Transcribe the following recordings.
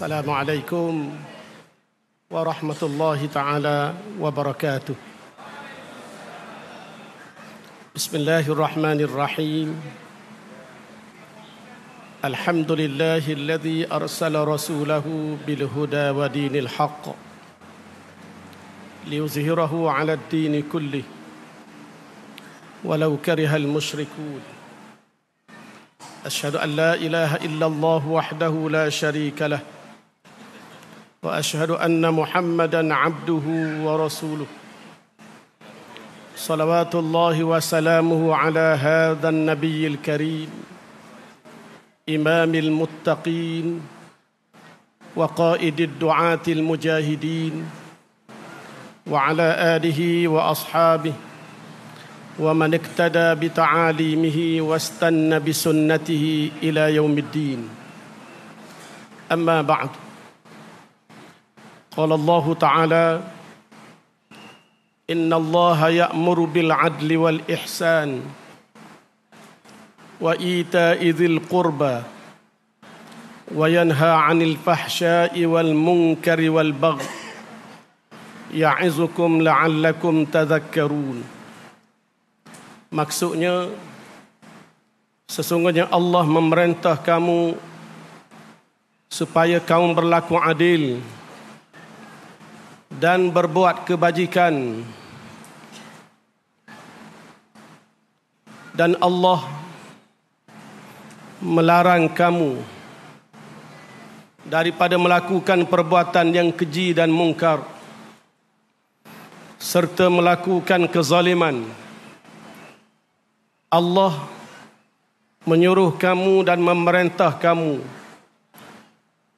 السلام عليكم ورحمة الله تعالى وبركاته بسم الله الرحمن الرحيم الحمد لله الذي أرسل رسوله بالهدى ودين الحق ليظهره على الدين كله ولو كره المشركون أشهد أن لا إله إلا الله وحده لا شريك له واشهد ان محمدا عبده ورسوله صلوات الله وسلامه على هذا النبي الكريم امام المتقين وقائد الدعاه المجاهدين وعلى اله واصحابه ومن اقتدى بتعاليمه واستنى بسنته الى يوم الدين اما بعد قال الله تعالى ان الله يامر بالعدل والاحسان وايتاء ذي القربى وينهى عن الفحشاء والمنكر والبغي يعظكم لعلكم تذكرون maksudnya sesungguhnya Allah memerintah kamu supaya kamu berlaku adil dan berbuat kebajikan dan Allah melarang kamu daripada melakukan perbuatan yang keji dan mungkar serta melakukan kezaliman Allah menyuruh kamu dan memerintah kamu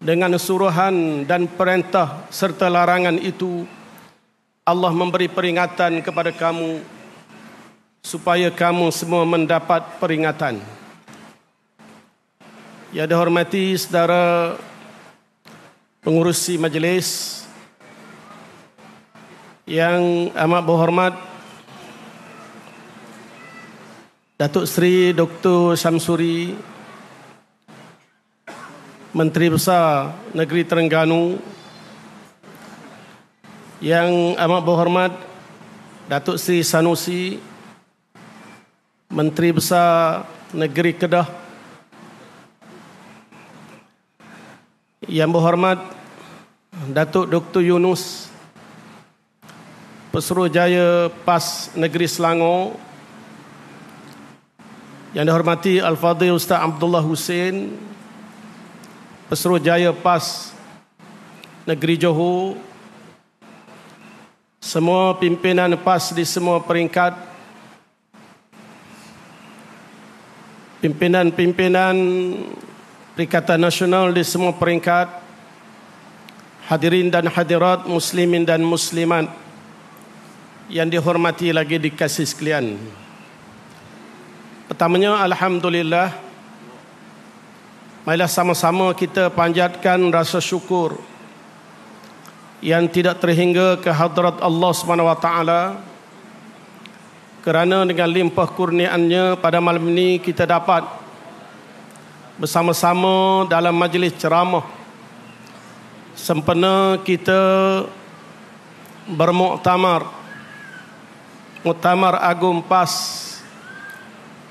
dengan suruhan dan perintah serta larangan itu Allah memberi peringatan kepada kamu supaya kamu semua mendapat peringatan. Ya dihormati saudara pengurusi majlis yang amat berhormat Datuk Seri Dr. Samsuri. Menteri Besar Negeri Terengganu yang amat berhormat Datuk Sri Sanusi Menteri Besar Negeri Kedah Yang berhormat Datuk Dr. Yunus Pesuruh Jaya PAS Negeri Selangor Yang dihormati Al-Fadhil Ustaz Abdullah Hussein Pesrojaya PAS Negeri Johor semua pimpinan PAS di semua peringkat pimpinan-pimpinan Perikatan Nasional di semua peringkat hadirin dan hadirat muslimin dan muslimat yang dihormati lagi dikasih sekalian pertamanya Alhamdulillah Marilah sama-sama kita panjatkan rasa syukur yang tidak terhingga ke hadrat Allah Subhanahu wa taala kerana dengan limpah kurniannya pada malam ini kita dapat bersama-sama dalam majlis ceramah sempena kita bermuktamar muktamar agung PAS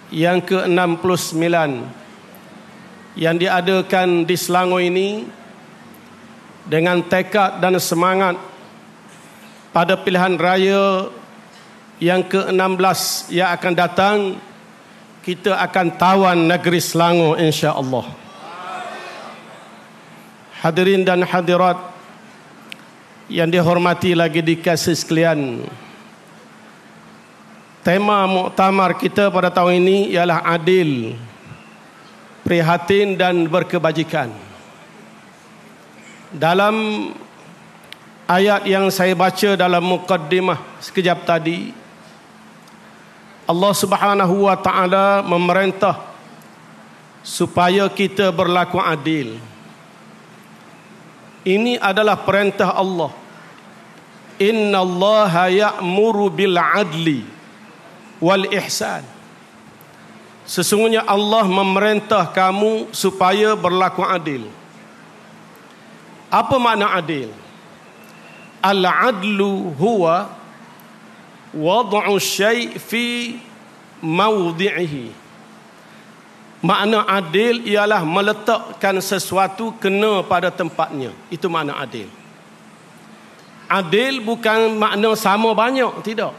yang ke-69 yang diadakan di Selangor ini dengan tekad dan semangat pada pilihan raya yang ke-16 yang akan datang kita akan tawan negeri Selangor insya-Allah. Hadirin dan hadirat yang dihormati lagi dikasih sekalian. Tema muktamar kita pada tahun ini ialah adil prihatin dan berkebajikan. Dalam ayat yang saya baca dalam mukaddimah sekejap tadi, Allah Subhanahu wa taala memerintah supaya kita berlaku adil. Ini adalah perintah Allah. Inna Allah ya'muru bil adli wal ihsan. Sesungguhnya Allah memerintah kamu supaya berlaku adil. Apa makna adil? Al-adlu huwa wad'u syai' fi mawdi'ihi. Makna adil ialah meletakkan sesuatu kena pada tempatnya. Itu makna adil. Adil bukan makna sama banyak, tidak.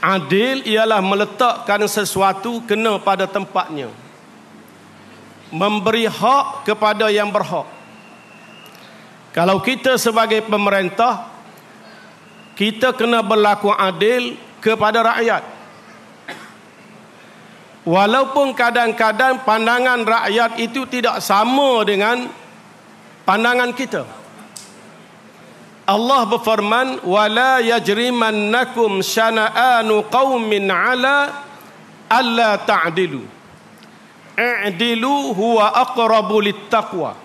Adil ialah meletakkan sesuatu kena pada tempatnya. Memberi hak kepada yang berhak. Kalau kita sebagai pemerintah, kita kena berlaku adil kepada rakyat. Walaupun kadang-kadang pandangan rakyat itu tidak sama dengan pandangan kita. Allah berfirman wala yajrimannakum syana'anu qaumin ala alla ta'dilu i'dilu huwa aqrabu littaqwa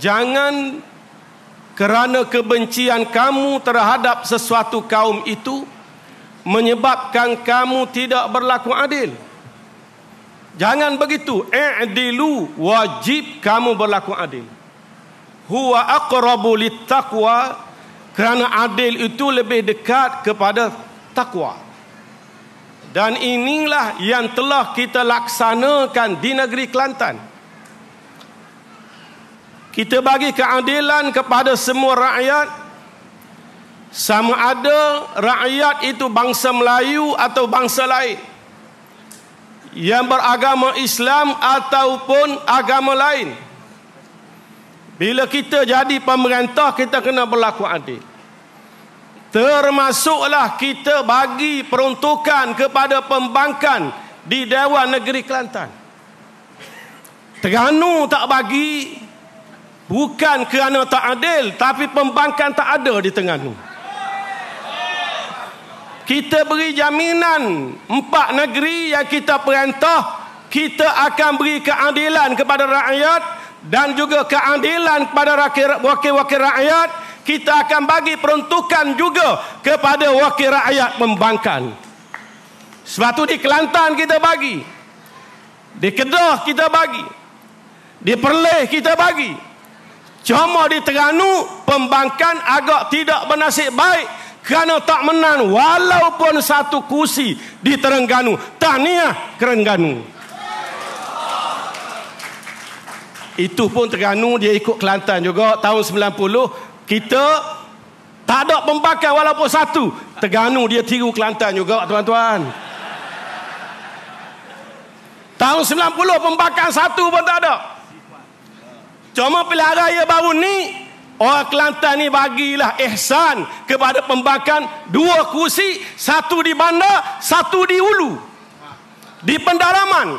jangan kerana kebencian kamu terhadap sesuatu kaum itu menyebabkan kamu tidak berlaku adil jangan begitu i'dilu wajib kamu berlaku adil huwa aqrabu littaqwa kerana adil itu lebih dekat kepada takwa dan inilah yang telah kita laksanakan di negeri Kelantan kita bagi keadilan kepada semua rakyat sama ada rakyat itu bangsa Melayu atau bangsa lain yang beragama Islam ataupun agama lain. Bila kita jadi pemerintah kita kena berlaku adil. Termasuklah kita bagi peruntukan kepada pembangkang di Dewan Negeri Kelantan. Terengganu tak bagi bukan kerana tak adil tapi pembangkang tak ada di Terengganu. Kita beri jaminan empat negeri yang kita perintah kita akan beri keadilan kepada rakyat dan juga keadilan kepada wakil-wakil rakyat kita akan bagi peruntukan juga kepada wakil rakyat membangkang sebab itu di Kelantan kita bagi di Kedah kita bagi di Perleh kita bagi cuma di Terengganu pembangkang agak tidak bernasib baik kerana tak menang walaupun satu kursi di Terengganu tahniah Terengganu Itu pun Terengganu dia ikut Kelantan juga tahun 90 kita tak ada pembakar walaupun satu. Terengganu dia tiru Kelantan juga tuan-tuan. Tahun 90 pembakar satu pun tak ada. Cuma pilihan raya baru ni Orang Kelantan ni bagilah ihsan kepada pembakan dua kursi, satu di bandar, satu di ulu Di pendalaman.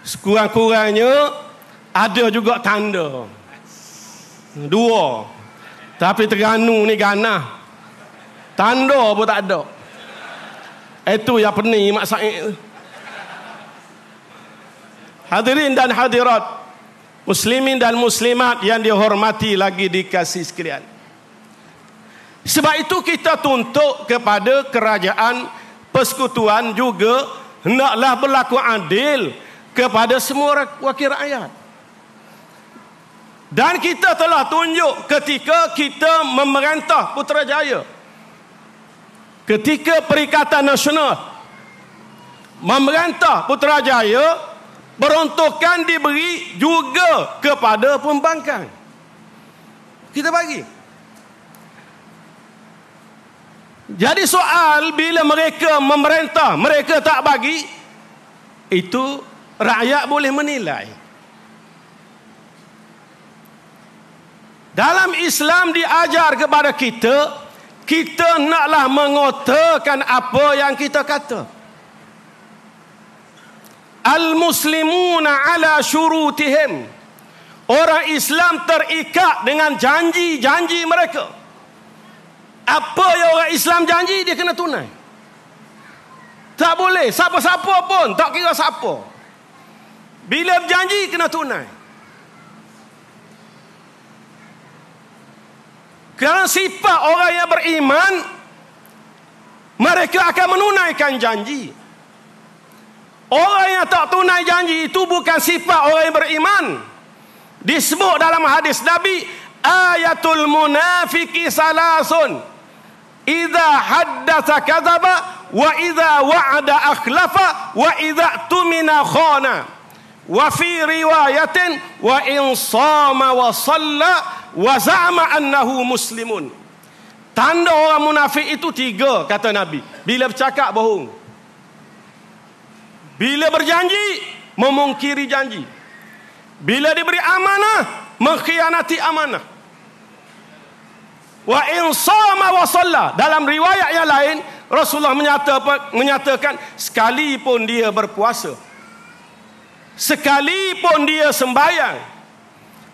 Sekurang-kurangnya ada juga tanda dua tapi terganu ni ganah tanda pun tak ada itu yang pening Mak Said hadirin dan hadirat muslimin dan muslimat yang dihormati lagi dikasih sekalian sebab itu kita tuntuk kepada kerajaan persekutuan juga hendaklah berlaku adil kepada semua wakil rakyat. Dan kita telah tunjuk ketika kita memerintah Putrajaya. Ketika Perikatan Nasional memerintah Putrajaya, peruntukan diberi juga kepada pembangkang. Kita bagi. Jadi soal bila mereka memerintah, mereka tak bagi, itu rakyat boleh menilai. Dalam Islam diajar kepada kita, kita naklah mengotakan apa yang kita kata. Al-Muslimuna ala syurutihim. Orang Islam terikat dengan janji-janji mereka. Apa yang orang Islam janji, dia kena tunai. Tak boleh. Siapa-siapa pun, tak kira siapa. Bila janji, kena tunai. Kerana sifat orang yang beriman mereka akan menunaikan janji. Orang yang tak tunai janji itu bukan sifat orang yang beriman. Disebut dalam hadis Nabi ayatul munafiki salasun. Idza haddatsa kadzaba wa idza wa'ada akhlafa wa idza tumina khona Wa fi riwayatin wa in wa salla wazama annahu muslimun tanda orang munafik itu tiga kata nabi bila bercakap bohong bila berjanji memungkiri janji bila diberi amanah mengkhianati amanah wa in sama wa salla dalam riwayat yang lain Rasulullah menyatakan, menyatakan sekalipun dia berpuasa sekalipun dia sembahyang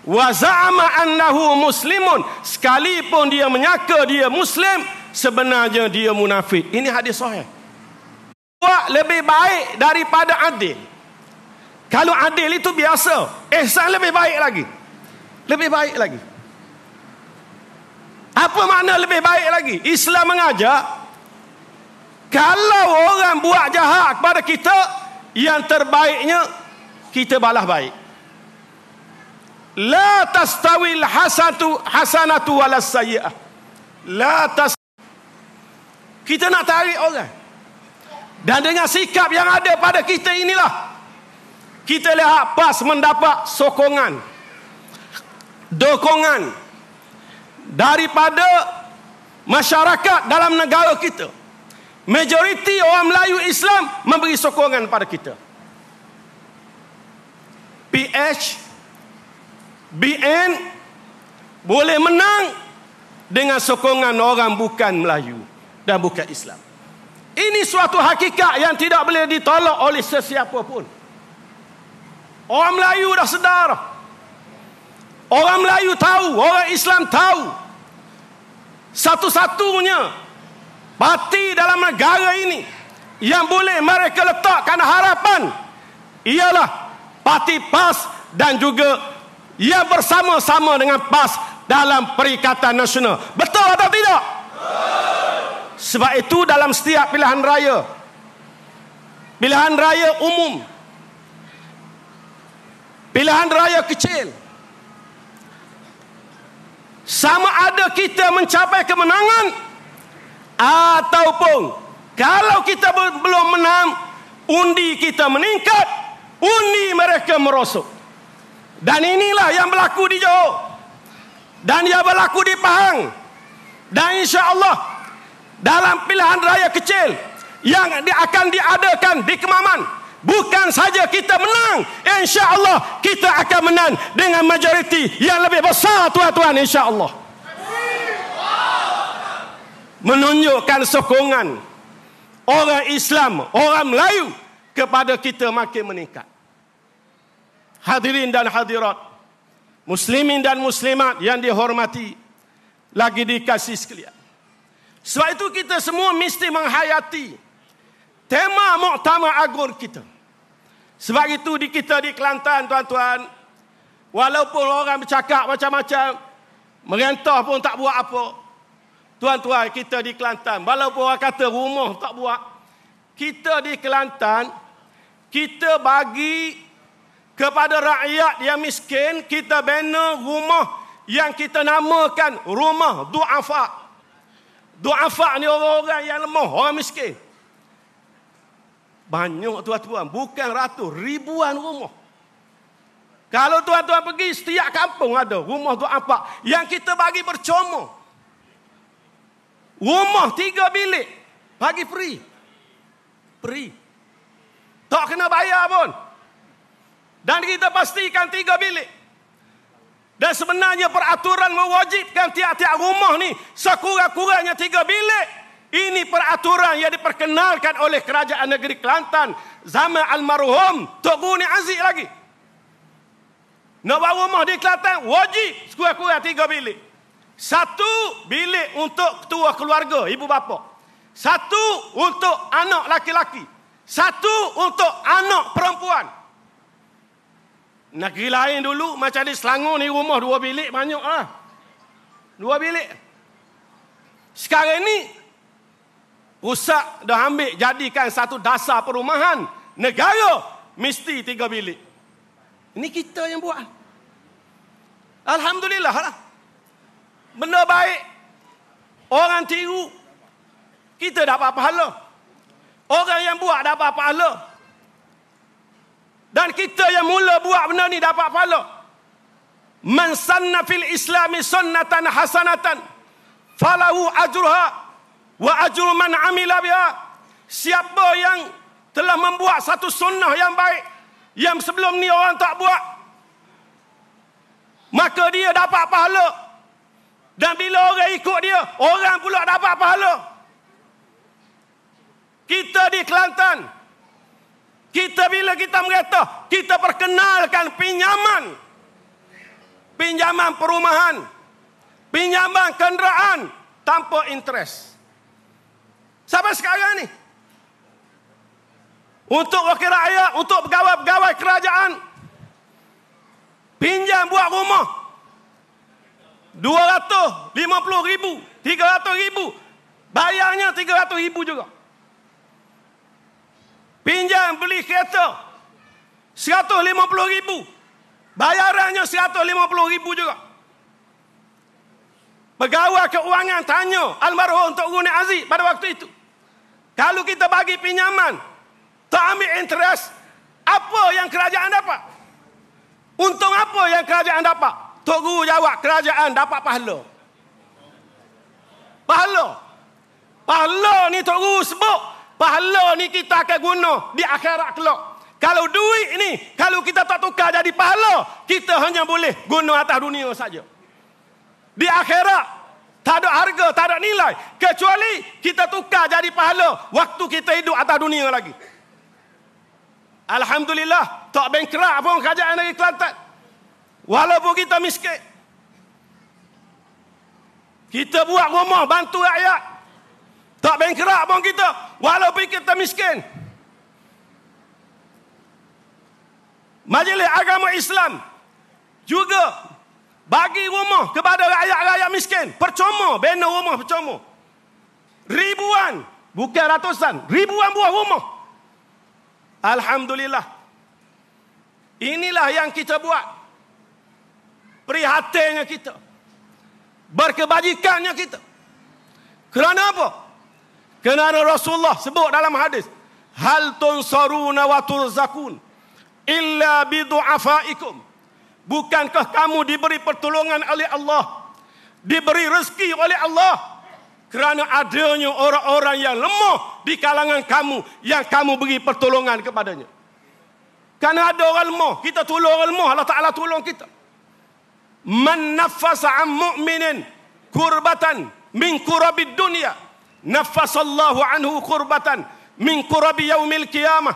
wa za'ama annahu muslimun sekalipun dia menyaka dia muslim sebenarnya dia munafik ini hadis sahih buat lebih baik daripada adil kalau adil itu biasa ihsan lebih baik lagi lebih baik lagi apa makna lebih baik lagi Islam mengajak kalau orang buat jahat kepada kita yang terbaiknya kita balas baik La tastawil hasatu hasanatu wala sayyi'ah. La tas Kita nak tarik orang. Dan dengan sikap yang ada pada kita inilah kita lihat PAS mendapat sokongan dukungan daripada masyarakat dalam negara kita. Majoriti orang Melayu Islam memberi sokongan pada kita. PH BN boleh menang dengan sokongan orang bukan Melayu dan bukan Islam. Ini suatu hakikat yang tidak boleh ditolak oleh sesiapa pun. Orang Melayu dah sedar. Orang Melayu tahu, orang Islam tahu. Satu-satunya parti dalam negara ini yang boleh mereka letakkan harapan ialah parti PAS dan juga ia bersama-sama dengan PAS dalam Perikatan Nasional. Betul atau tidak? Sebab itu dalam setiap pilihan raya, pilihan raya umum, pilihan raya kecil, sama ada kita mencapai kemenangan ataupun kalau kita belum menang, undi kita meningkat, undi mereka merosot. Dan inilah yang berlaku di Johor. Dan yang berlaku di Pahang. Dan insya-Allah dalam pilihan raya kecil yang akan diadakan di Kemaman bukan saja kita menang insya-Allah kita akan menang dengan majoriti yang lebih besar tuan-tuan insya-Allah. Menunjukkan sokongan orang Islam, orang Melayu kepada kita makin meningkat hadirin dan hadirat muslimin dan muslimat yang dihormati lagi dikasih sekalian sebab itu kita semua mesti menghayati tema muktama agur kita sebab itu di kita di Kelantan tuan-tuan walaupun orang bercakap macam-macam merentah pun tak buat apa tuan-tuan kita di Kelantan walaupun orang kata rumah tak buat kita di Kelantan kita bagi kepada rakyat yang miskin kita bina rumah yang kita namakan rumah duafa. Duafa ni orang-orang yang lemah, orang miskin. Banyak tuan-tuan, bukan ratus, ribuan rumah. Kalau tuan-tuan pergi setiap kampung ada rumah duafa yang kita bagi bercuma. Rumah tiga bilik bagi free. Free. Tak kena bayar pun. Dan kita pastikan tiga bilik. Dan sebenarnya peraturan mewajibkan tiap-tiap rumah ni sekurang-kurangnya tiga bilik. Ini peraturan yang diperkenalkan oleh kerajaan negeri Kelantan zaman almarhum Tok Guni Aziz lagi. Nak bawa rumah di Kelantan wajib sekurang-kurangnya tiga bilik. Satu bilik untuk ketua keluarga, ibu bapa. Satu untuk anak laki-laki. Satu untuk anak perempuan. Negeri lain dulu macam di Selangor ni rumah dua bilik banyak lah. Dua bilik. Sekarang ni rusak dah ambil jadikan satu dasar perumahan. Negara mesti tiga bilik. Ini kita yang buat. Alhamdulillah lah. Benda baik. Orang tiru. Kita dapat pahala. Orang yang buat dapat pahala. Dan kita yang mula buat benda ni dapat pahala. Man sanna fil islami sunnatan hasanatan falahu ajurha, wa ajru man amila biha. Siapa yang telah membuat satu sunnah yang baik yang sebelum ni orang tak buat maka dia dapat pahala dan bila orang ikut dia orang pula dapat pahala kita di Kelantan kita bila kita merata, kita perkenalkan pinjaman. Pinjaman perumahan. Pinjaman kenderaan tanpa interest. Sampai sekarang ni. Untuk wakil rakyat, untuk pegawai-pegawai kerajaan. Pinjam buat rumah. RM250,000, RM300,000. Bayarnya RM300,000 juga orang beli kereta. rm ribu. Bayarannya rm ribu juga. Pegawai keuangan tanya almarhum untuk Guni Aziz pada waktu itu. Kalau kita bagi pinjaman, tak ambil interest, apa yang kerajaan dapat? Untung apa yang kerajaan dapat? Tok Guru jawab, kerajaan dapat pahala. Pahala. Pahala ni Tok Guru sebut, Pahala ni kita akan guna di akhirat kelak. Kalau duit ni, kalau kita tak tukar jadi pahala, kita hanya boleh guna atas dunia saja. Di akhirat, tak ada harga, tak ada nilai. Kecuali kita tukar jadi pahala waktu kita hidup atas dunia lagi. Alhamdulillah, tak bengkrak pun kerajaan dari Kelantan. Walaupun kita miskin. Kita buat rumah, bantu rakyat. Tak bankrupt pun kita. Walaupun kita miskin. Majlis Agama Islam juga bagi rumah kepada rakyat-rakyat miskin. Percuma bina rumah percuma. Ribuan, bukan ratusan, ribuan buah rumah. Alhamdulillah. Inilah yang kita buat. Prihatinnya kita. Berkebajikannya kita. Kerana apa? Kenara Rasulullah sebut dalam hadis. Hal tunsaruna wa turzakun illa bidu'afaikum. Bukankah kamu diberi pertolongan oleh Allah? Diberi rezeki oleh Allah? Kerana adanya orang-orang yang lemah di kalangan kamu yang kamu beri pertolongan kepadanya. Kerana ada orang lemah, kita tolong orang lemah, Allah Ta'ala tolong kita. Man nafasa am mu'minin kurbatan min kurabid dunia nafasallahu anhu qurbatan min qurabi yaumil qiyamah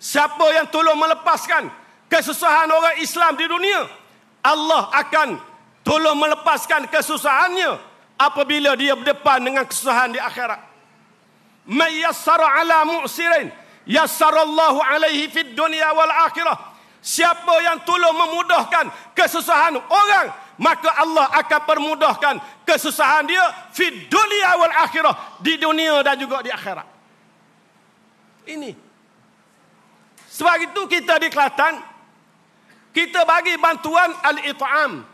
siapa yang tolong melepaskan kesusahan orang Islam di dunia Allah akan tolong melepaskan kesusahannya apabila dia berdepan dengan kesusahan di akhirat may yassara ala mu'sirin yassarallahu alaihi fid dunya wal akhirah siapa yang tolong memudahkan kesusahan orang maka Allah akan permudahkan kesusahan dia fi dunia wal akhirah di dunia dan juga di akhirat. Ini. Sebab itu kita di Kelantan kita bagi bantuan al-it'am.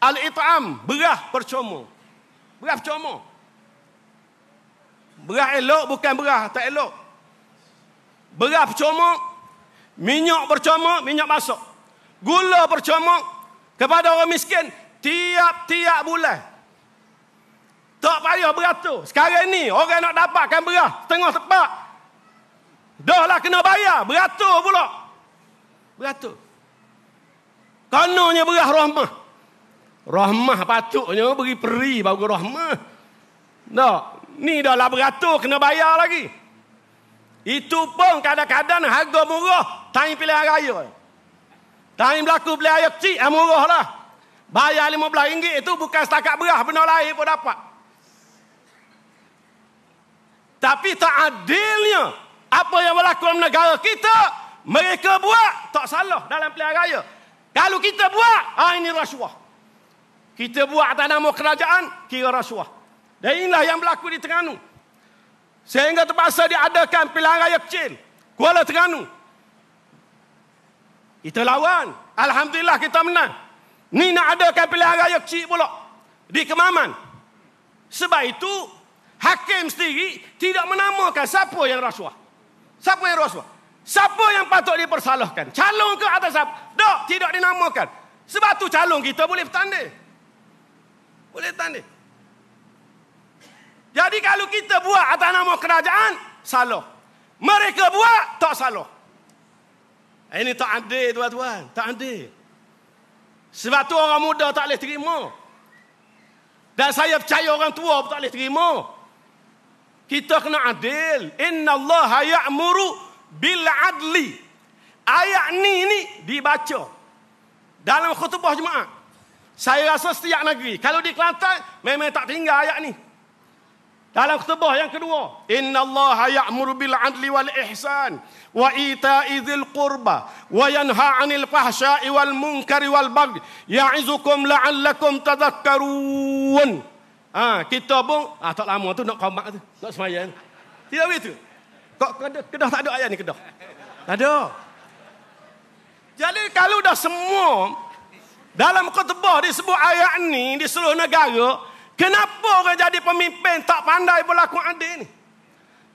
Al-it'am beras percuma. Beras percuma. Beras elok bukan beras tak elok. Beras percuma, minyak percuma, minyak masak. Gula percuma, kepada orang miskin tiap-tiap bulan. Tak payah beratur. Sekarang ni orang nak dapatkan beras setengah tepat. Dah lah kena bayar. Beratur pula. Beratur. Kononnya beras rahmah. Rahmah patutnya beri peri baru rahmah. Tak. Ni dah lah beratur kena bayar lagi. Itu pun kadang-kadang harga murah. Tanya pilihan raya. Time berlaku beli air kecil yang murah lah. Bayar RM15 itu bukan setakat berah benda lain pun dapat. Tapi tak adilnya apa yang berlaku dalam negara kita. Mereka buat tak salah dalam pilihan raya. Kalau kita buat, ah ini rasuah. Kita buat atas nama kerajaan, kira rasuah. Dan inilah yang berlaku di Terengganu. Sehingga terpaksa diadakan pilihan raya kecil. Kuala Terengganu. Kita lawan. Alhamdulillah kita menang. Ni nak adakan pilihan raya kecil pula. Di Kemaman. Sebab itu, hakim sendiri tidak menamakan siapa yang rasuah. Siapa yang rasuah? Siapa yang patut dipersalahkan? Calon ke atas siapa? Tak, tidak dinamakan. Sebab tu calon kita boleh bertanding. Boleh bertanding. Jadi kalau kita buat atas nama kerajaan, salah. Mereka buat, tak salah. Eh, ini tak adil tuan-tuan. Tak adil. Sebab tu orang muda tak boleh terima. Dan saya percaya orang tua pun tak boleh terima. Kita kena adil. Inna Allah ya'muru bil adli. Ayat ni ni dibaca. Dalam khutbah Jumaat. Saya rasa setiap negeri. Kalau di Kelantan memang tak tinggal ayat ni. Dalam khutbah yang kedua, Inna Allah ya'muru bil adli wal ihsan wa ita'i dzil qurba wa yanha 'anil fahsya'i wal munkari wal baghi ya'izukum la'allakum tadhakkarun. Ah, ha, kita pun ah ha, tak lama tu nak qomat tu, nak sembahyang. Tidak begitu. Kok kedah, kedah tak ada ayat ni kedah. Tak ada. Jadi kalau dah semua dalam khutbah disebut ayat ni di seluruh negara, Kenapa orang jadi pemimpin tak pandai berlaku adil ni?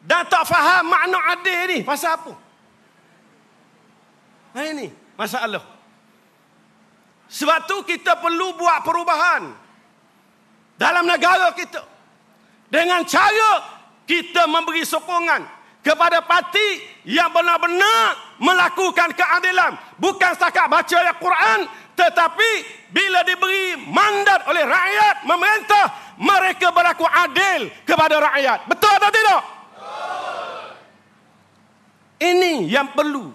Dan tak faham makna adil ni. Pasal apa? Nah ha, ini masalah. Sebab tu kita perlu buat perubahan. Dalam negara kita. Dengan cara kita memberi sokongan kepada parti yang benar-benar melakukan keadilan. Bukan setakat baca Al-Quran, tetapi bila diberi mandat oleh rakyat memerintah, mereka berlaku adil kepada rakyat. Betul atau tidak? Ini yang perlu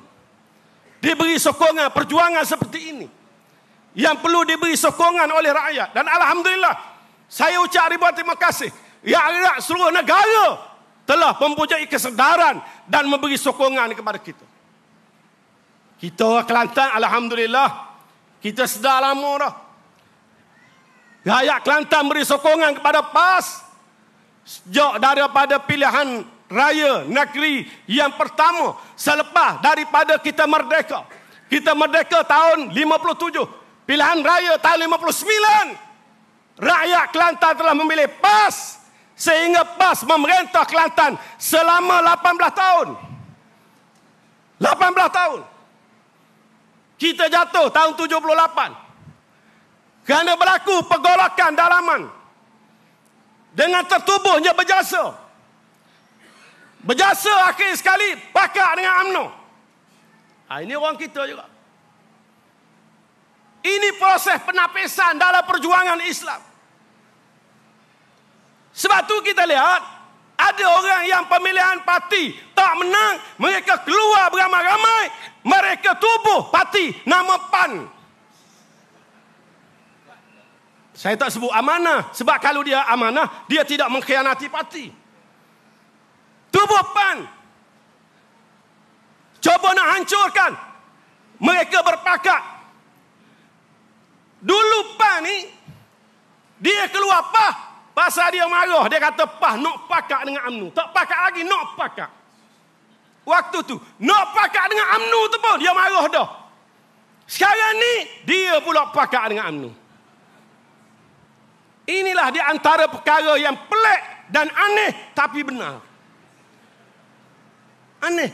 diberi sokongan perjuangan seperti ini. Yang perlu diberi sokongan oleh rakyat. Dan Alhamdulillah, saya ucap ribuan terima kasih. Ya Allah, seluruh negara telah mempunyai kesedaran dan memberi sokongan kepada kita. Kita orang Kelantan, Alhamdulillah, Alhamdulillah, kita sedar lama dah. Rakyat Kelantan beri sokongan kepada PAS. Sejak daripada pilihan raya negeri yang pertama. Selepas daripada kita merdeka. Kita merdeka tahun 57. Pilihan raya tahun 59. Rakyat Kelantan telah memilih PAS. Sehingga PAS memerintah Kelantan selama 18 tahun. 18 tahun. 18 tahun. Kita jatuh tahun 78. Kerana berlaku pergolakan dalaman. Dengan tertubuhnya berjasa. Berjasa akhir sekali pakar dengan UMNO. Ha, ini orang kita juga. Ini proses penapisan dalam perjuangan Islam. Sebab tu kita lihat ada orang yang pemilihan parti tak menang, mereka keluar beramai-ramai, mereka tubuh parti nama PAN. Saya tak sebut amanah sebab kalau dia amanah, dia tidak mengkhianati parti. Tubuh PAN. Cuba nak hancurkan. Mereka berpakat. Dulu PAN ni dia keluar PAH Pasal dia marah, dia kata pah nak pakak dengan amnu, Tak pakak lagi, nak pakak. Waktu tu, nak pakak dengan amnu tu pun dia marah dah. Sekarang ni, dia pula pakak dengan amnu. Inilah di antara perkara yang pelik dan aneh tapi benar. Aneh.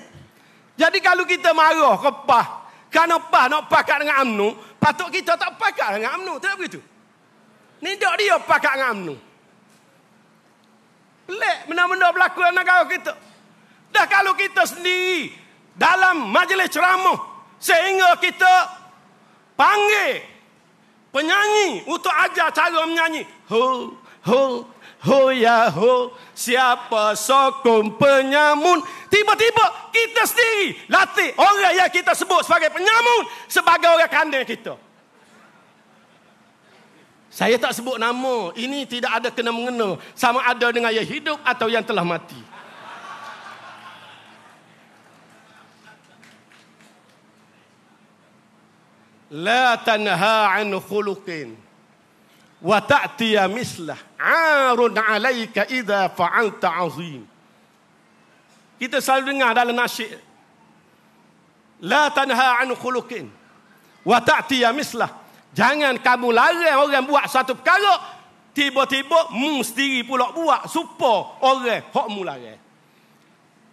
Jadi kalau kita marah ke pah, kerana pah nak pakak dengan amnu, patut kita tak pakak dengan amnu, Tidak begitu. Ni dia pakak dengan amnu. Pelik benda-benda berlaku dalam negara kita. Dah kalau kita sendiri dalam majlis ceramah sehingga kita panggil penyanyi untuk ajar cara menyanyi. Ho, ho, ho ya ho, siapa sokong penyamun. Tiba-tiba kita sendiri latih orang yang kita sebut sebagai penyamun sebagai orang kandang kita. Saya tak sebut nama. Ini tidak ada kena mengena sama ada dengan yang hidup atau yang telah mati. La tanha an khuluqin wa ta'ti mislah 'arun 'alayka idza fa'alta 'azim. Kita selalu dengar dalam nasyid. La tanha an khuluqin wa ta'ti mislah Jangan kamu larang orang buat satu perkara. Tiba-tiba mu sendiri pula buat. Supa orang hak mu larang.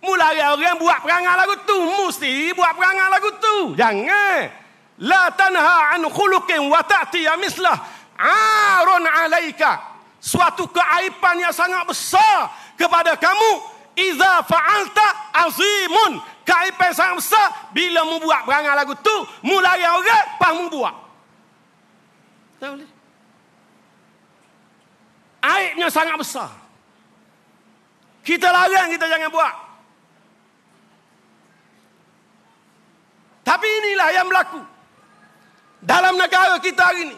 Mu larang orang buat perangai lagu tu. Mu sendiri buat perangai lagu tu. Jangan. La tanha an khuluqin wa ta'ti ya mislah. Arun alaika. Suatu keaipan yang sangat besar kepada kamu. Iza fa'alta azimun. Keaipan sangat besar. Bila mu buat perangai lagu tu. Mu larang orang. Pas mu buat. Tak boleh. Aibnya sangat besar. Kita larang kita jangan buat. Tapi inilah yang berlaku. Dalam negara kita hari ini.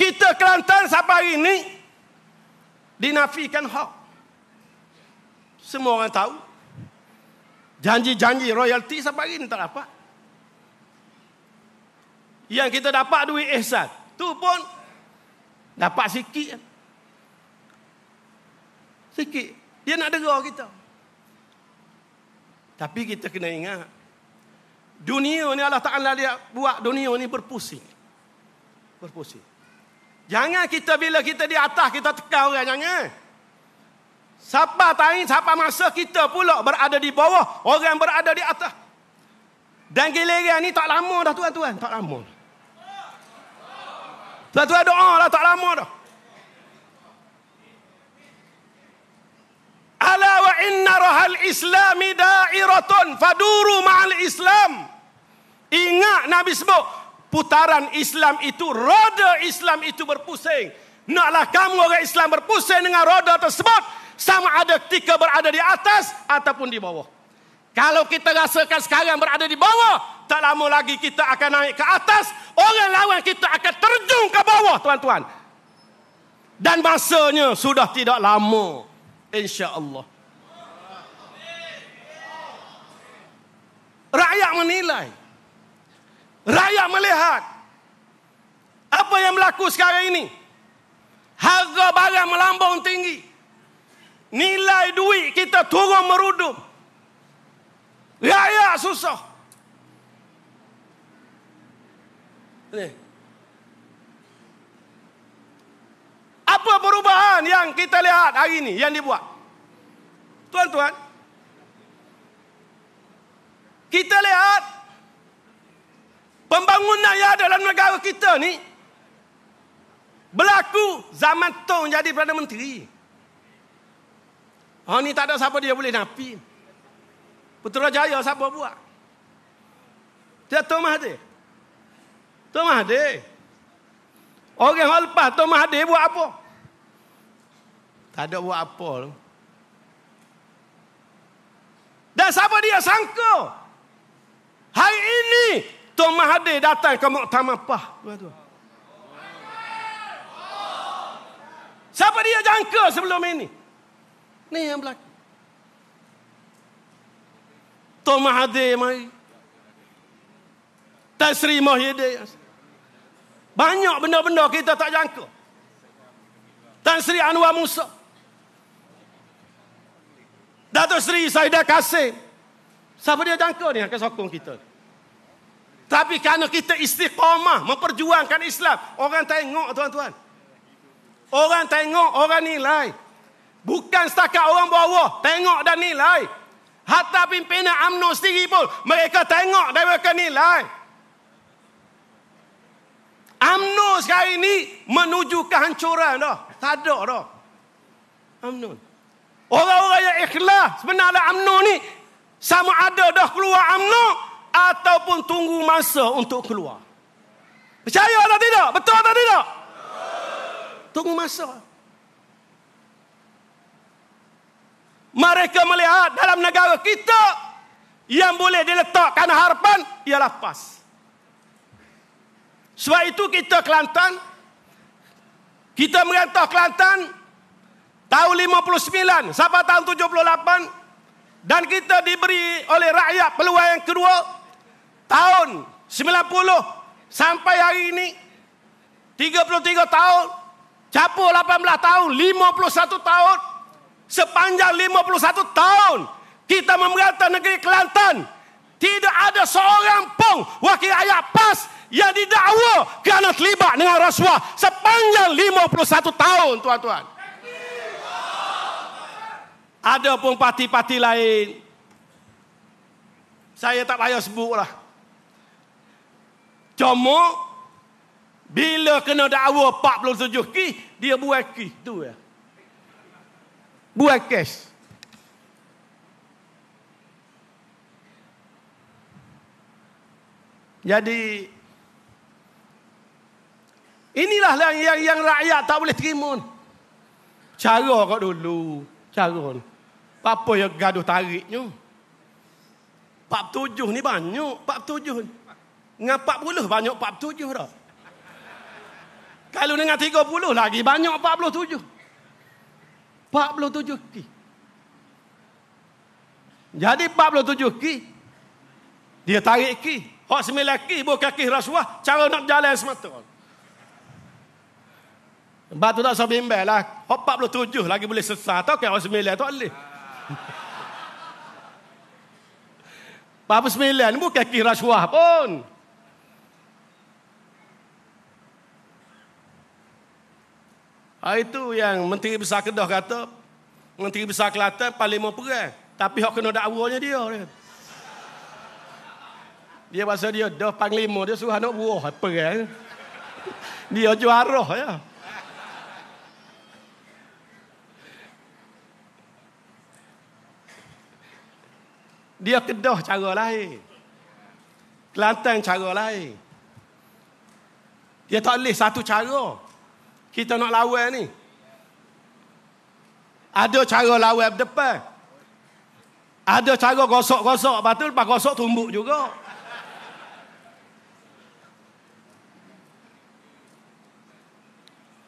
Kita Kelantan sampai hari ini. Dinafikan hak. Semua orang tahu. Janji-janji royalti sampai hari ini tak dapat yang kita dapat duit ihsan. Eh, tu pun dapat sikit. Sikit. Dia nak dera kita. Tapi kita kena ingat. Dunia ni Allah Ta'ala dia buat dunia ni berpusing. Berpusing. Jangan kita bila kita di atas kita tekan orang. Jangan. Siapa tangan, siapa masa kita pula berada di bawah. Orang berada di atas. Dan giliran ni tak lama dah tuan-tuan. Tak lama Lepas tu doa lah tak lama dah. Ala wa inna rahal islami da'iratun faduru ma'al islam. Ingat Nabi sebut. Putaran Islam itu, roda Islam itu berpusing. Naklah kamu orang Islam berpusing dengan roda tersebut. Sama ada ketika berada di atas ataupun di bawah. Kalau kita rasakan sekarang berada di bawah, tak lama lagi kita akan naik ke atas, orang lawan kita akan terjun ke bawah, tuan-tuan. Dan masanya sudah tidak lama, insya-Allah. Rakyat menilai. Rakyat melihat. Apa yang berlaku sekarang ini? Harga barang melambung tinggi. Nilai duit kita turun merudum. Rakyat susah. Ini. Apa perubahan yang kita lihat hari ini yang dibuat? Tuan-tuan, kita lihat pembangunan yang ada dalam negara kita ni berlaku zaman Tong jadi Perdana Menteri. Oh ni tak ada siapa dia boleh napi. Putrajaya siapa buat? Dia Tong Mahathir. Tok Mahdi. Orang yang lepas Tok Mahdi buat apa? Tak ada buat apa. Dan siapa dia sangka? Hari ini Tok Mahdi datang ke Muqtama Pah. Siapa dia jangka sebelum ini? Ni yang berlaku. Tok Mahathir mai. Tasri Mohyidin. Banyak benda-benda kita tak jangka. Tan Sri Anwar Musa. Dato Sri Saidah Kasim. Siapa dia jangka ni akan sokong kita? Tapi kerana kita istiqamah memperjuangkan Islam. Orang tengok tuan-tuan. Orang tengok, orang nilai. Bukan setakat orang bawah. Tengok dan nilai. Hatta pimpinan UMNO sendiri pun. Mereka tengok dan mereka nilai. Amnu sekarang ini menuju kehancuran dah. Tak ada dah. amnu. Orang-orang yang ikhlas sebenarnya amnu ni sama ada dah keluar amnu ataupun tunggu masa untuk keluar. Percaya atau tidak? Betul atau tidak? Tunggu masa. Mereka melihat dalam negara kita yang boleh diletakkan harapan ialah PAS. Sebab itu kita Kelantan kita merantau Kelantan tahun 59 sampai tahun 78 dan kita diberi oleh rakyat peluang yang kedua tahun 90 sampai hari ini 33 tahun capur 18 tahun 51 tahun sepanjang 51 tahun kita memerantau negeri Kelantan tidak ada seorang pun wakil rakyat PAS yang didakwa anak terlibat dengan rasuah sepanjang 51 tahun tuan-tuan. Ada pun parti-parti lain. Saya tak payah sebutlah. Cuma bila kena dakwa 47 ki dia buat ki tu ya. Buat cash. Jadi Inilah yang, yang, yang rakyat tak boleh terima ni. Cara kau dulu. Cara ni. Apa yang gaduh Pak tujuh ni banyak. 47 ni. Dengan puluh banyak 47 dah. Kalau dengan puluh lagi banyak Pak Pak puluh tujuh, puluh tujuh ki. Jadi Pak puluh tujuh ki. Dia tarik ki. Hak 9 ki. Buka ki rasuah. Cara nak jalan semata. Orang. Sebab tu tak sampai imbel lah. 47 lagi boleh sesat. Tak kira 9 tak boleh. 49 bukan kira suah pun. Ha, itu yang Menteri Besar Kedah kata. Menteri Besar Kelantan paling mau perang. Tapi yang kena dakwanya dia. Dia, dia bahasa dia dah panglima dia suruh anak buah perang. Dia juara ya. Dia Kedah cara lain. Kelantan cara lain. Dia tak boleh satu cara. Kita nak lawan ni. Ada cara lawan berdepan. Ada cara gosok-gosok. Lepas tu lepas gosok tumbuk juga.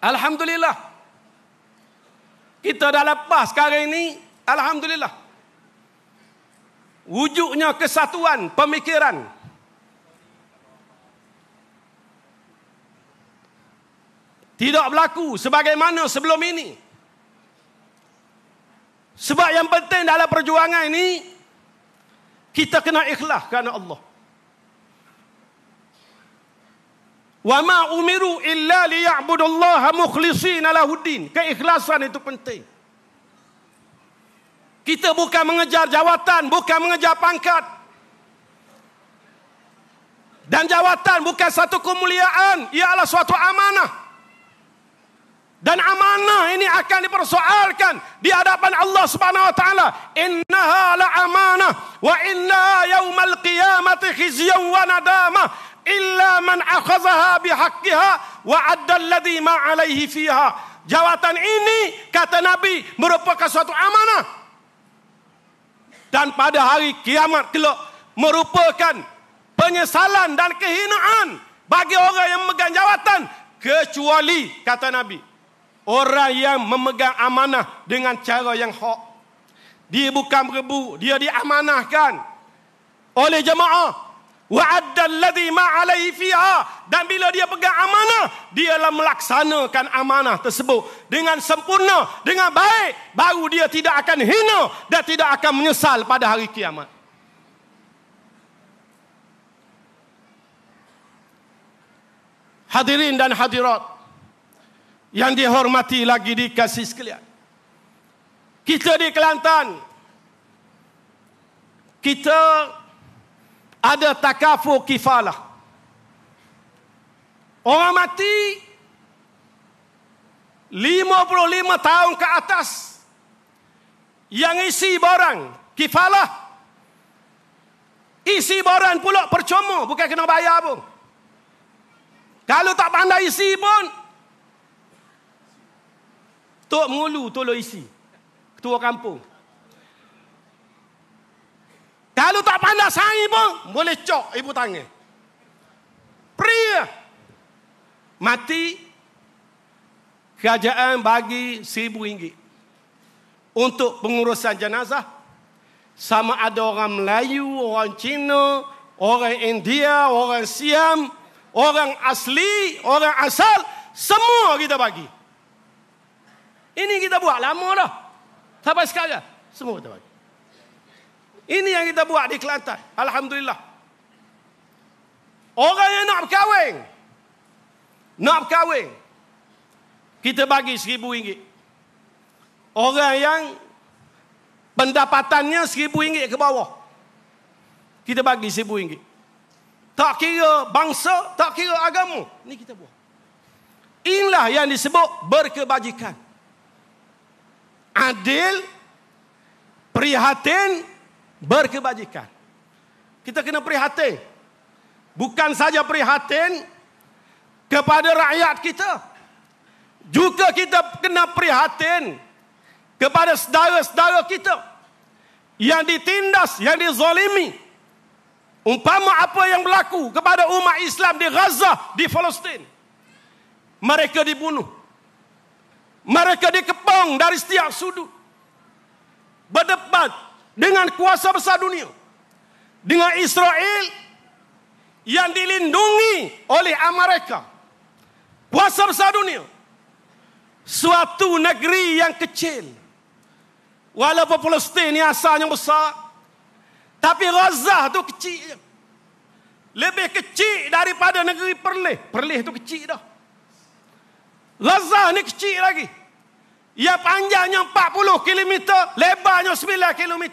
Alhamdulillah. Kita dah lepas sekarang ni. Alhamdulillah wujudnya kesatuan pemikiran tidak berlaku sebagaimana sebelum ini sebab yang penting dalam perjuangan ini kita kena ikhlas kerana Allah wa ma umiru illa liya'budullaha mukhlishina lahuddin keikhlasan itu penting kita bukan mengejar jawatan, bukan mengejar pangkat. Dan jawatan bukan satu kemuliaan, ia adalah suatu amanah. Dan amanah ini akan dipersoalkan di hadapan Allah Subhanahu wa taala. Innaha la amanah wa inna yaumal qiyamati khizyan wa nadama illa man akhadhaha bihaqqiha wa adda alladhi ma alayhi fiha. Jawatan ini kata Nabi merupakan suatu amanah dan pada hari kiamat kelak merupakan penyesalan dan kehinaan bagi orang yang memegang jawatan kecuali kata Nabi orang yang memegang amanah dengan cara yang hak dia bukan berebut dia diamanahkan oleh jemaah wa'addallazi ma alaihi fiha dan bila dia pegang amanah dialah melaksanakan amanah tersebut dengan sempurna dengan baik baru dia tidak akan hina dan tidak akan menyesal pada hari kiamat hadirin dan hadirat yang dihormati lagi dikasih sekalian kita di Kelantan kita ada takafur kifalah. Orang mati 55 tahun ke atas yang isi barang kifalah. Isi barang pula percuma, bukan kena bayar pun. Kalau tak pandai isi pun Tok Mulu tolong isi. Ketua kampung. Kalau tak pandai sangi pun boleh cok ibu tangi. Pria mati kerajaan bagi seribu ringgit untuk pengurusan jenazah sama ada orang Melayu, orang Cina, orang India, orang Siam, orang asli, orang asal, semua kita bagi. Ini kita buat lama dah. Sampai sekarang, semua kita bagi. Ini yang kita buat di Kelantan. Alhamdulillah. Orang yang nak berkahwin. Nak berkahwin. Kita bagi seribu ringgit. Orang yang pendapatannya seribu ringgit ke bawah. Kita bagi seribu ringgit. Tak kira bangsa, tak kira agama. Ini kita buat. Inilah yang disebut berkebajikan. Adil, prihatin, berkebajikan. Kita kena prihatin. Bukan saja prihatin kepada rakyat kita. Juga kita kena prihatin kepada saudara-saudara kita yang ditindas, yang dizalimi. Umpama apa yang berlaku kepada umat Islam di Gaza, di Palestin. Mereka dibunuh. Mereka dikepung dari setiap sudut. Berdebat dengan kuasa besar dunia dengan Israel yang dilindungi oleh Amerika kuasa besar dunia suatu negeri yang kecil walaupun Palestin ni asalnya besar tapi Gaza itu kecil lebih kecil daripada negeri Perlis Perlis itu kecil dah Gaza ni kecil lagi ia panjangnya 40 km, lebarnya 9 km.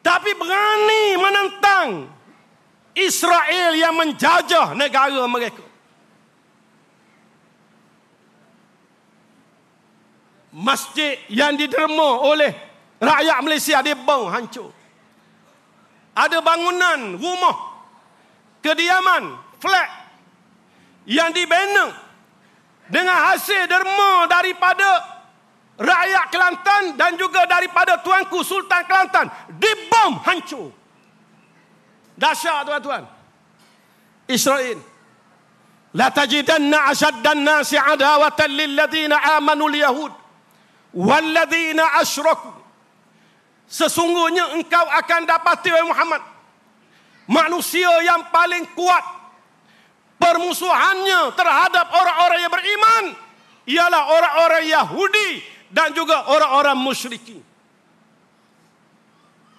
Tapi berani menentang Israel yang menjajah negara mereka. Masjid yang diderma oleh rakyat Malaysia dibau hancur. Ada bangunan rumah, kediaman, flat yang dibina dengan hasil derma daripada rakyat Kelantan dan juga daripada tuanku Sultan Kelantan dibom hancur. Dahsyat tuan-tuan. Israel la tajidanna ashaddan nasi adawatan lil ladina amanu yahud wal ladina asyraku sesungguhnya engkau akan dapati Muhammad manusia yang paling kuat permusuhannya terhadap orang-orang yang beriman ialah orang-orang Yahudi dan juga orang-orang musyriki.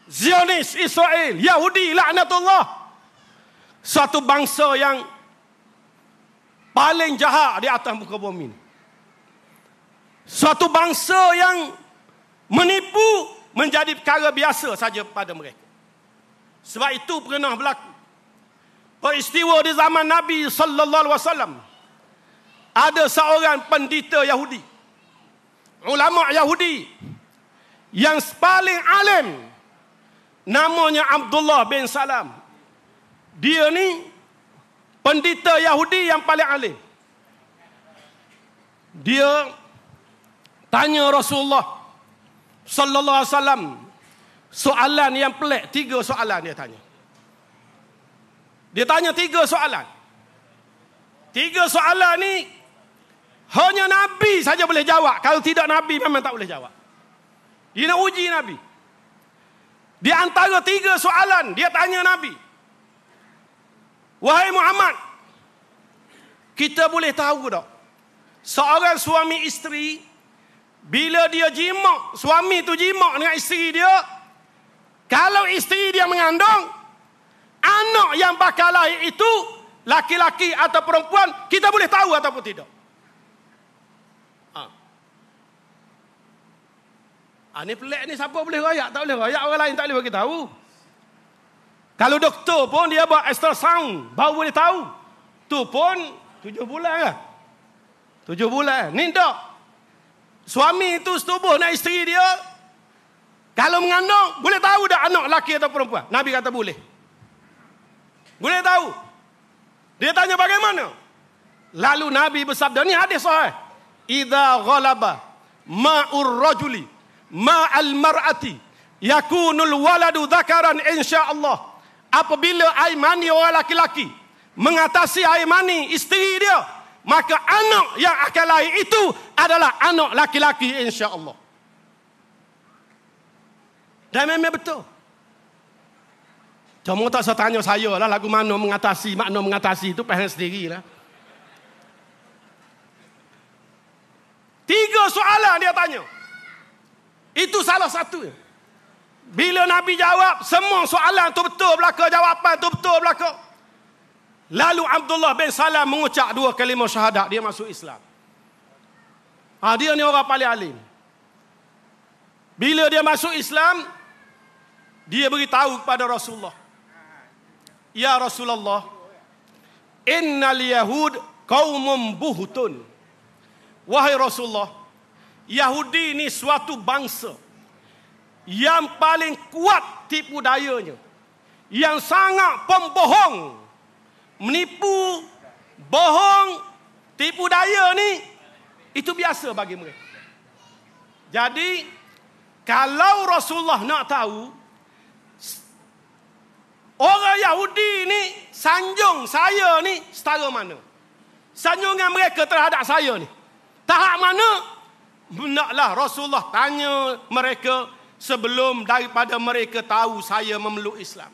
Zionis Israel, Yahudi laknatullah. Satu bangsa yang paling jahat di atas muka bumi. Satu bangsa yang menipu menjadi perkara biasa saja pada mereka. Sebab itu pernah berlaku peristiwa di zaman Nabi sallallahu alaihi wasallam ada seorang pendeta Yahudi ulama Yahudi yang paling alim namanya Abdullah bin Salam dia ni pendeta Yahudi yang paling alim dia tanya Rasulullah sallallahu alaihi wasallam soalan yang pelik tiga soalan dia tanya dia tanya tiga soalan. Tiga soalan ni hanya Nabi saja boleh jawab. Kalau tidak Nabi memang tak boleh jawab. Dia nak uji Nabi. Di antara tiga soalan dia tanya Nabi. Wahai Muhammad, kita boleh tahu tak? Seorang suami isteri, bila dia jimak, suami tu jimak dengan isteri dia, kalau isteri dia mengandung, anak yang bakal lahir itu laki-laki atau perempuan kita boleh tahu ataupun tidak ha. Ha, ni pelik ni siapa boleh rayak tak boleh rayak orang lain tak boleh bagi tahu kalau doktor pun dia buat sound baru boleh tahu tu pun tujuh bulan lah tujuh bulan ni tak suami itu setubuh dengan isteri dia kalau mengandung boleh tahu dah anak laki atau perempuan nabi kata boleh boleh tahu? Dia tanya bagaimana? Lalu Nabi bersabda, ini hadis sahih. Idza ghalaba ma'ur rajuli ma'al mar'ati yakunul waladu dhakaran insyaallah. Apabila air mani orang laki-laki mengatasi air mani isteri dia, maka anak yang akan lahir itu adalah anak laki-laki insyaallah. Dan memang betul. Cuma tak usah tanya saya lah lagu mana mengatasi, makna mengatasi itu pahal sendiri lah. Tiga soalan dia tanya. Itu salah satu. Bila Nabi jawab, semua soalan tu betul belakang, jawapan tu betul belakang. Lalu Abdullah bin Salam mengucap dua kalimah syahadat, dia masuk Islam. Ha, dia ni orang paling alim. Bila dia masuk Islam, dia beritahu kepada Rasulullah. Ya Rasulullah Innal Yahud Kaumum buhutun Wahai Rasulullah Yahudi ini suatu bangsa Yang paling kuat tipu dayanya Yang sangat pembohong Menipu Bohong Tipu daya ni Itu biasa bagi mereka Jadi Kalau Rasulullah nak tahu Orang Yahudi ni sanjung saya ni setara mana? Sanjungan mereka terhadap saya ni. Tahap mana? Naklah Rasulullah tanya mereka sebelum daripada mereka tahu saya memeluk Islam.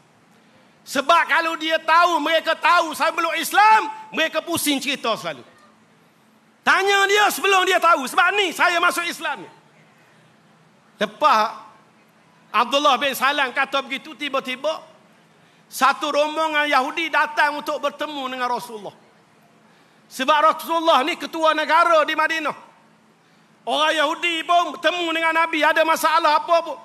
Sebab kalau dia tahu mereka tahu saya memeluk Islam, mereka pusing cerita selalu. Tanya dia sebelum dia tahu sebab ni saya masuk Islam ni. Lepas Abdullah bin Salam kata begitu tiba-tiba satu rombongan Yahudi datang untuk bertemu dengan Rasulullah. Sebab Rasulullah ni ketua negara di Madinah. Orang Yahudi pun bertemu dengan Nabi. Ada masalah apa pun.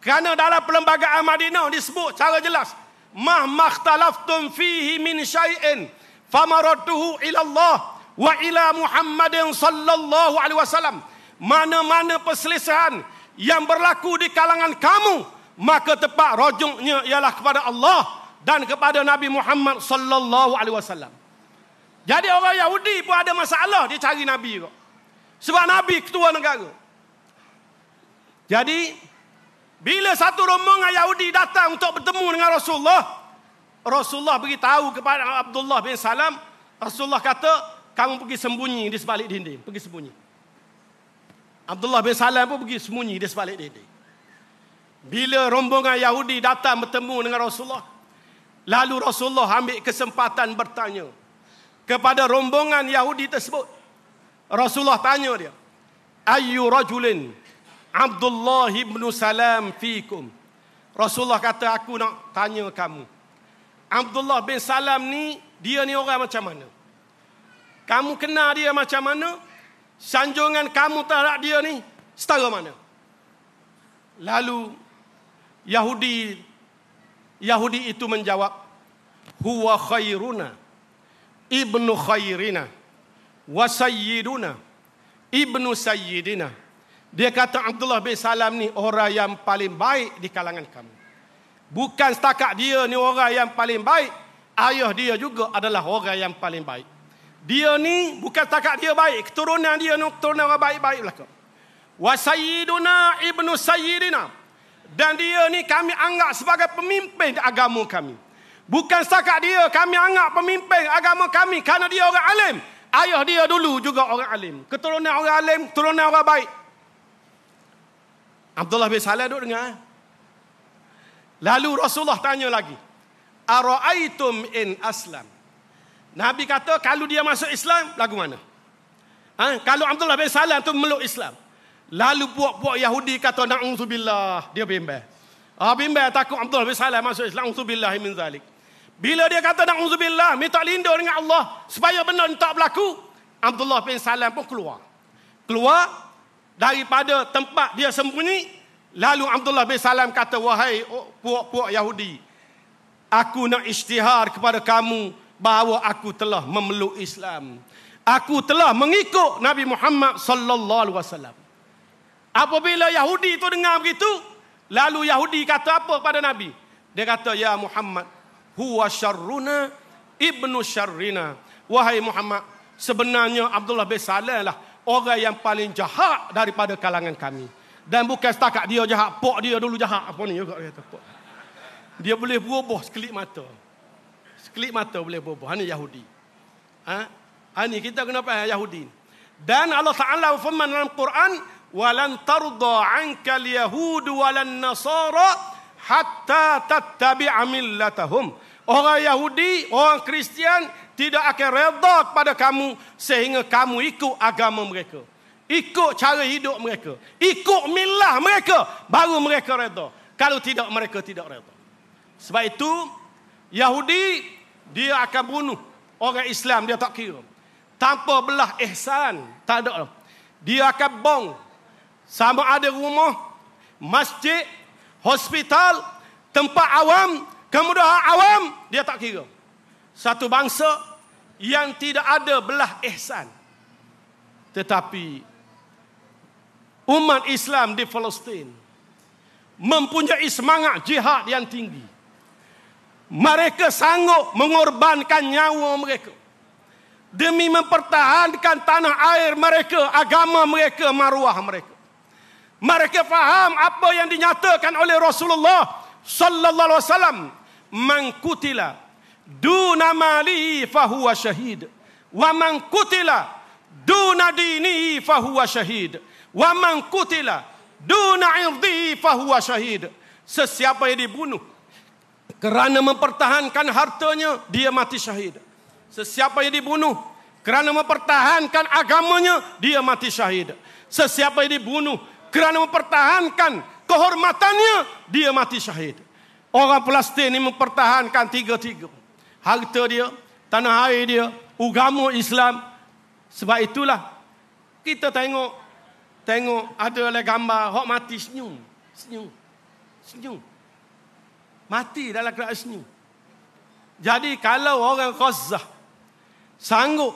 Kerana dalam perlembagaan Madinah disebut cara jelas. Mah makhtalaftum fihi min syai'in. Famaratuhu ilallah wa ila Muhammadin sallallahu alaihi wasallam. Mana-mana perselisihan yang berlaku di kalangan kamu. Maka tepat rojungnya ialah kepada Allah dan kepada Nabi Muhammad sallallahu alaihi wasallam. Jadi orang Yahudi pun ada masalah dia cari nabi juga. Sebab nabi ketua negara. Jadi bila satu rombongan Yahudi datang untuk bertemu dengan Rasulullah, Rasulullah beritahu kepada Abdullah bin Salam, Rasulullah kata, "Kamu pergi sembunyi di sebalik dinding, pergi sembunyi." Abdullah bin Salam pun pergi sembunyi di sebalik dinding. Bila rombongan Yahudi datang bertemu dengan Rasulullah, Lalu Rasulullah ambil kesempatan bertanya kepada rombongan Yahudi tersebut. Rasulullah tanya dia, "Ayyu rajulin Abdullah ibn Salam fiikum. Rasulullah kata, "Aku nak tanya kamu. Abdullah bin Salam ni dia ni orang macam mana? Kamu kenal dia macam mana? Sanjungan kamu terhadap dia ni setara mana?" Lalu Yahudi Yahudi itu menjawab, huwa khairuna ibnu khairina wa ibnu sayyidina. Dia kata Abdullah bin Salam ni orang yang paling baik di kalangan kamu. Bukan setakat dia ni orang yang paling baik, ayah dia juga adalah orang yang paling baik. Dia ni bukan setakat dia baik, keturunan dia ni keturunan orang baik-baik belaka. Wa ibnu sayyidina. Dan dia ni kami anggap sebagai pemimpin agama kami. Bukan setakat dia kami anggap pemimpin agama kami kerana dia orang alim. Ayah dia dulu juga orang alim. Keturunan orang alim, keturunan orang baik. Abdullah bin Salah duduk dengar. Eh? Lalu Rasulullah tanya lagi. Ara'aitum in aslam. Nabi kata kalau dia masuk Islam, lagu mana? Ha? Kalau Abdullah bin Salam tu meluk Islam. Lalu buat buat Yahudi kata na'udzubillah. Dia bimbang. Ah bimbang takut Abdul bin Salam masuk Islam. Na'udzubillah min zalik. Bila dia kata na'udzubillah. Minta lindung dengan Allah. Supaya benar tak berlaku. Abdullah bin Salam pun keluar. Keluar daripada tempat dia sembunyi. Lalu Abdullah bin Salam kata, Wahai oh, puak-puak Yahudi, aku nak isytihar kepada kamu bahawa aku telah memeluk Islam. Aku telah mengikut Nabi Muhammad sallallahu alaihi wasallam. Apabila Yahudi itu dengar begitu, lalu Yahudi kata apa pada Nabi? Dia kata, Ya Muhammad, huwa syarruna ibnu syarrina. Wahai Muhammad, sebenarnya Abdullah bin Salam lah orang yang paling jahat daripada kalangan kami. Dan bukan setakat dia jahat, pok dia dulu jahat. Apa ni juga dia kata, pok. Dia boleh berubah sekelip mata. Sekelip mata boleh berubah. Ini Yahudi. Ha? Ini ha, kita kenapa faham Yahudi. Dan Allah Ta'ala firman dalam Quran, ولن ترضى عنك اليهود ولا النصارى حتى تتبع ملتهم orang yahudi orang kristian tidak akan redha kepada kamu sehingga kamu ikut agama mereka ikut cara hidup mereka ikut milah mereka baru mereka redha kalau tidak mereka tidak redha sebab itu yahudi dia akan bunuh orang islam dia tak kira tanpa belah ihsan tak ada dia akan bong sama ada rumah, masjid, hospital, tempat awam, kemudahan awam, dia tak kira. Satu bangsa yang tidak ada belah ihsan. Tetapi umat Islam di Palestin mempunyai semangat jihad yang tinggi. Mereka sanggup mengorbankan nyawa mereka demi mempertahankan tanah air mereka, agama mereka, maruah mereka mereka faham apa yang dinyatakan oleh Rasulullah sallallahu alaihi wasallam man kutila duna mali fahuwa syahid wa man kutila duna dini fahuwa syahid wa man duna irdi fahuwa syahid sesiapa yang dibunuh kerana mempertahankan hartanya dia mati syahid sesiapa yang dibunuh kerana mempertahankan agamanya dia mati syahid sesiapa yang dibunuh kerana mempertahankan kehormatannya dia mati syahid. Orang Palestin ini mempertahankan tiga-tiga. Harta dia, tanah air dia, agama Islam. Sebab itulah kita tengok tengok ada le gambar hok mati senyum, senyum. Senyum. Mati dalam keadaan senyum. Jadi kalau orang Ghazah sanggup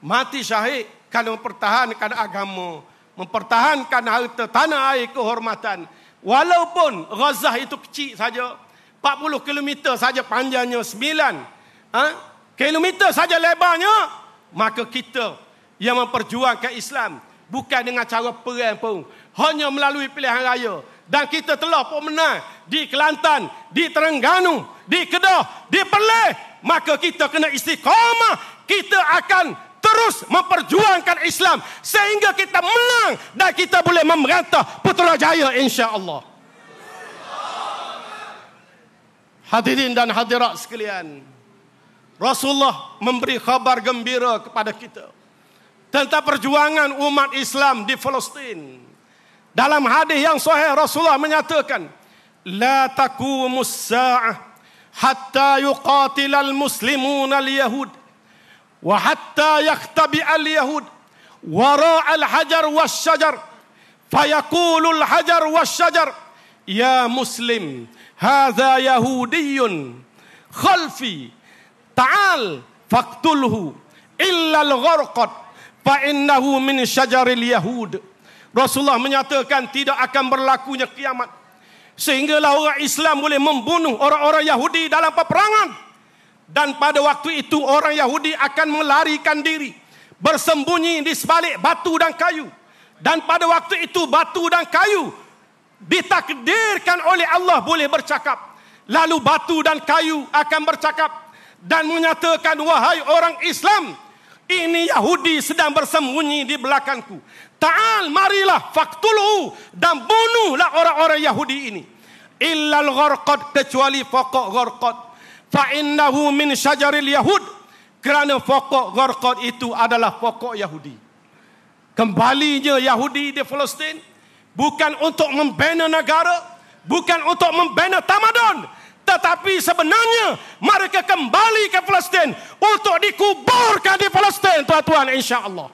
mati syahid kalau mempertahankan agama mempertahankan harta tanah air kehormatan walaupun Gaza itu kecil saja 40 km saja panjangnya 9 ha? km saja lebarnya maka kita yang memperjuangkan Islam bukan dengan cara perang pun hanya melalui pilihan raya dan kita telah pun menang di Kelantan, di Terengganu, di Kedah, di Perlis maka kita kena istiqamah kita akan terus memperjuangkan Islam sehingga kita menang dan kita boleh memerintah Putrajaya insya-Allah. Hadirin dan hadirat sekalian, Rasulullah memberi khabar gembira kepada kita tentang perjuangan umat Islam di Palestin. Dalam hadis yang sahih Rasulullah menyatakan, "La takumus sa'ah hatta yuqatilal muslimuna al-yahud" al al Yahud wara وحتى يختبئ اليهود وراء الحجر والشجر فيقول الحجر والشجر يا مسلم هذا يهودي خلفي تعال فاقتله إلا الغرقد فإنه من شجر Yahud. Rasulullah menyatakan tidak akan berlakunya kiamat sehinggalah orang Islam boleh membunuh orang-orang Yahudi dalam peperangan dan pada waktu itu orang Yahudi akan melarikan diri. Bersembunyi di sebalik batu dan kayu. Dan pada waktu itu batu dan kayu ditakdirkan oleh Allah boleh bercakap. Lalu batu dan kayu akan bercakap dan menyatakan wahai orang Islam. Ini Yahudi sedang bersembunyi di belakangku. Ta'al marilah faktulu dan bunuhlah orang-orang Yahudi ini. Illal gharqad kecuali fokok gharqad fa innahu min syajaril yahud kerana pokok gorqot itu adalah pokok yahudi kembalinya yahudi di Palestin bukan untuk membina negara bukan untuk membina tamadun tetapi sebenarnya mereka kembali ke Palestin untuk dikuburkan di Palestin tuan-tuan insya-Allah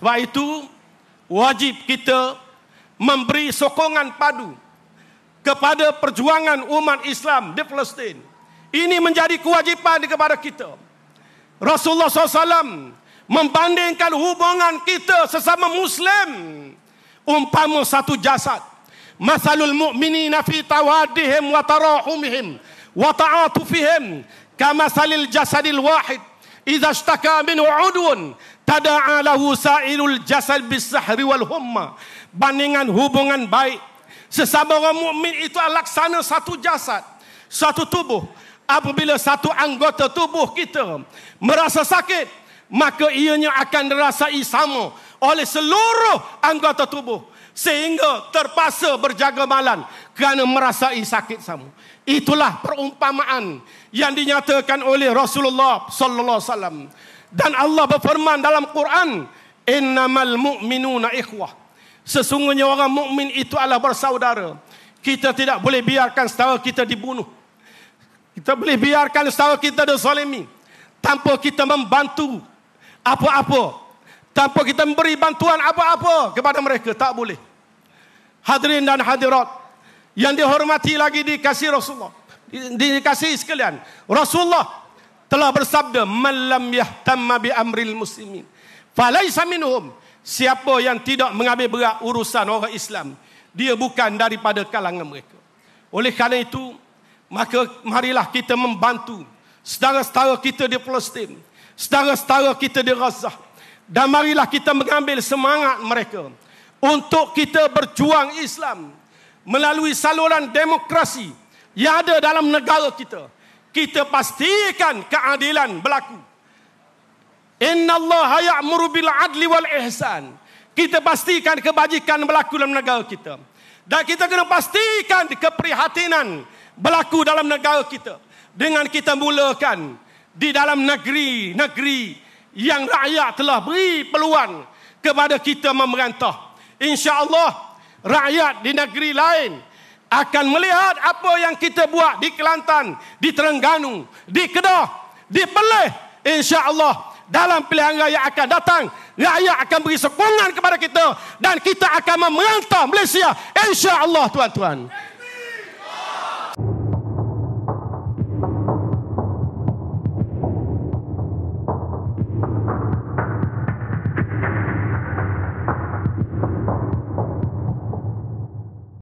sebab itu wajib kita memberi sokongan padu kepada perjuangan umat Islam di Palestin. Ini menjadi kewajipan kepada kita. Rasulullah SAW membandingkan hubungan kita sesama Muslim. Umpama satu jasad. Masalul mukmini nafi tawadihim wa tarahumihim wa ta'atufihim. Kama salil jasadil wahid. Iza shtaka minu udun. Tada'alahu sa'ilul jasad bisahri wal humma. Bandingan hubungan baik Sesama orang mukmin itu laksana satu jasad, satu tubuh. Apabila satu anggota tubuh kita merasa sakit, maka ianya akan dirasai sama oleh seluruh anggota tubuh sehingga terpaksa berjaga malam kerana merasai sakit sama. Itulah perumpamaan yang dinyatakan oleh Rasulullah sallallahu alaihi wasallam. Dan Allah berfirman dalam Quran, "Innamal mu'minuna ikhwah." Sesungguhnya orang mukmin itu adalah bersaudara. Kita tidak boleh biarkan saudara kita dibunuh. Kita boleh biarkan saudara kita dizalimi tanpa kita membantu apa-apa. Tanpa kita memberi bantuan apa-apa kepada mereka tak boleh. Hadirin dan hadirat yang dihormati lagi dikasih Rasulullah. Dikasih sekalian. Rasulullah telah bersabda, malam lam yahtamma bi amril muslimin, falaysa minhum." Siapa yang tidak mengambil berat urusan orang Islam, dia bukan daripada kalangan mereka. Oleh kerana itu, maka marilah kita membantu saudara-saudara kita di Palestin, saudara-saudara kita di Gaza. Dan marilah kita mengambil semangat mereka untuk kita berjuang Islam melalui saluran demokrasi yang ada dalam negara kita. Kita pastikan keadilan berlaku. Innallaha ya'muru bil adli wal ihsan. Kita pastikan kebajikan berlaku dalam negara kita. Dan kita kena pastikan keprihatinan berlaku dalam negara kita. Dengan kita mulakan di dalam negeri-negeri yang rakyat telah beri peluang kepada kita memerintah. Allah, rakyat di negeri lain akan melihat apa yang kita buat di Kelantan, di Terengganu, di Kedah, di Perlis. Insya Allah dalam pilihan raya akan datang. Rakyat akan beri sokongan kepada kita. Dan kita akan memerantah Malaysia. Allah, tuan-tuan.